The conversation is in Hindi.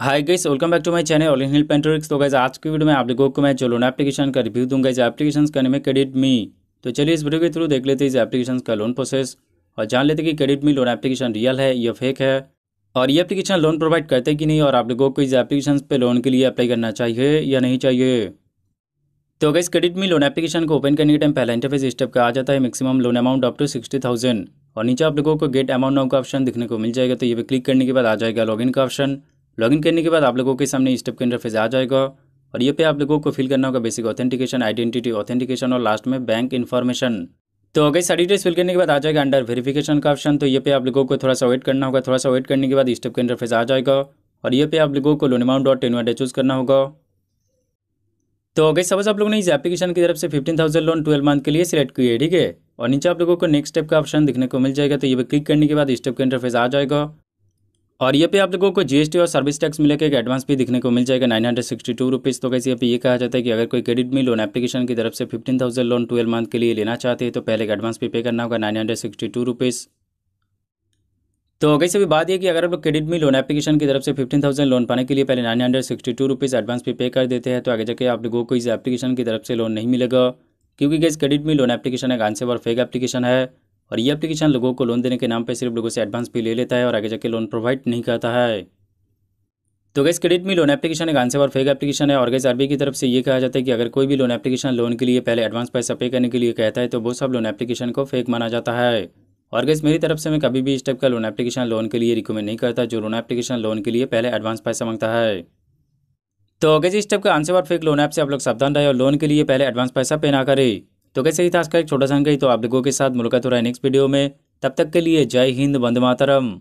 hi guys welcome back to my channel ऑल हिल पेंट्रिक्स तो गाइस आज की वीडियो में आप लोगों को मैं चलोन एप्लीकेशन का रिव्यू दूंगा इस एप्लीकेशन का नाम है क्रेडिट मी तो चलिए इस वीडियो के थ्रू देख लेते हैं इस एप्लीकेशन का लोन प्रोसेस और जान लेते हैं कि credit me loan application real है या फेक है और ये एप्लीकेशन लोन प्रोवाइड करते कि नहीं और आप लोगों को इस एप्लीकेशन पर लोन के लिए अप्लाई करना चाहिए या नहीं चाहिए तो guys credit me loan application को ओपन करने के टाइम पहला इंटरफेस स्टेप का आ जाता है maximum loan amount up to sixty thousand और नीचे आप लोगों को गेट अमाउंट नाउ का ऑप्शन दिखने को मिल जाएगा तो ये पे क्लिक करने के बाद आ जाएगा लॉगिन का ऑप्शन लॉगिन करने के बाद आप लोगों के सामने इस स्टेप के इंटरफेस आ जाएगा और ये पे आप लोगों को फिल करना होगा बेसिक ऑथेंटिकेशन आइडेंटिटी ऑथेंटिकेशन और लास्ट में बैंक इन्फॉर्मेशन तो अगर सारी डिटेल्स फिल करने के बाद आ जाएगा अंडर वेरिफिकेशन का ऑप्शन तो ये पे आप लोगों को थोड़ा सा वेट करना होगा थोड़ा सा वेट करने के बाद स्टेप का इंटरफेस आ जाएगा और ये पे आप लोगों को loan amount dot ten choose करना होगा तो अगर सपोज आप लोगों ने इस एप्लीकेशन की तरफ से fifteen thousand loan twelve month के लिए सिलेक्ट किया है ठीक है और नीचे आप लोगों को नेक्स्ट स्टेप का ऑप्शन दिखने को मिल जाएगा तो ये पे क्लिक करने के बाद स्टेप का इंटरफेस आ जाएगा और ये पे आप लोगों को जीएसटी और सर्विस टैक्स मिलकर एक एडवांस भी दिखने को मिल जाएगा nine hundred sixty two rupees तो कैसे यहाँ पे ये कहा जाता है कि अगर कोई क्रेडिट में लोन एप्लीकेशन की तरफ से fifteen thousand loan twelve month के लिए लेना चाहते हैं तो पहले एक एडवांस भी पे करना होगा nine hundred sixty two rupees तो कैसे भी बात है कि अगर आप लोग क्रेडिट में लोन एप्लीकेशन की तरफ से फिफ्टीन थाउजेंड लोन पाने के लिए पहले nine hundred sixty two rupees advance भी पे कर देते हैं तो आगे जाके आप लोगों को इस एप्लीकेशन की तरफ से लोन नहीं मिलेगा क्योंकि guys credit me loan application एक आंसर और फेक एप्लीकेशन है और ये एप्लीकेशन लोगों को लोन देने के नाम पर सिर्फ लोगों से एडवांस भी ले लेता है और आगे जाके लोन प्रोवाइड नहीं करता है तो guys credit me loan application एक आंसर और फेक एप्लीकेशन है और गैस आरबी की तरफ से ये कहा जाता है कि अगर कोई भी लोन एप्लीकेशन लोन के लिए पहले एडवांस पैसा पे करने के लिए कहता है तो वो सब लोन एप्लीकेशन को फेक माना जाता है और गैस मेरी तरफ से मैं कभी भी इस टाइप का लोन एप्लीकेशन लोन के लिए रिकमेंड नहीं करता जो लोन एप्लीकेशन लोन के लिए पहले एडवांस पैसा मांगता है तो गैस इस टाइप का आंसर और फेक लोन ऐप से आप लोग सावधान रहे और लोन के लिए पहले एडवांस पैसा पे ना करें तो कैसे ही था आज का एक छोटा सा अंक ही तो आप लोगों के साथ मुलाकात हो रहा है नेक्स्ट वीडियो में तब तक के लिए जय हिंद बंद मातरम